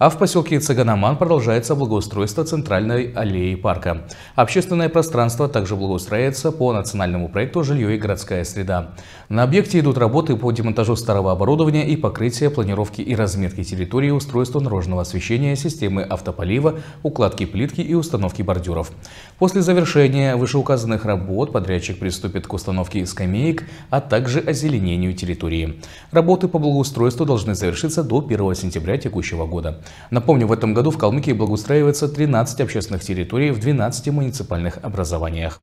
А в поселке Цаганаман продолжается благоустройство центральной аллеи парка. Общественное пространство также благоустраивается по национальному проекту «Жилье и городская среда». На объекте идут работы по демонтажу старого оборудования и покрытия, планировки и разметки территории, устройства наружного освещения, системы автополива, укладки плитки и установки бордюров. После завершения вышеуказанных работ подрядчик приступит к установке скамеек, а также озеленению территории. Работы по благоустройству должны завершиться до 1 сентября текущего года. Напомню, в этом году в Калмыкии благоустраивается 13 общественных территорий в 12 муниципальных образованиях.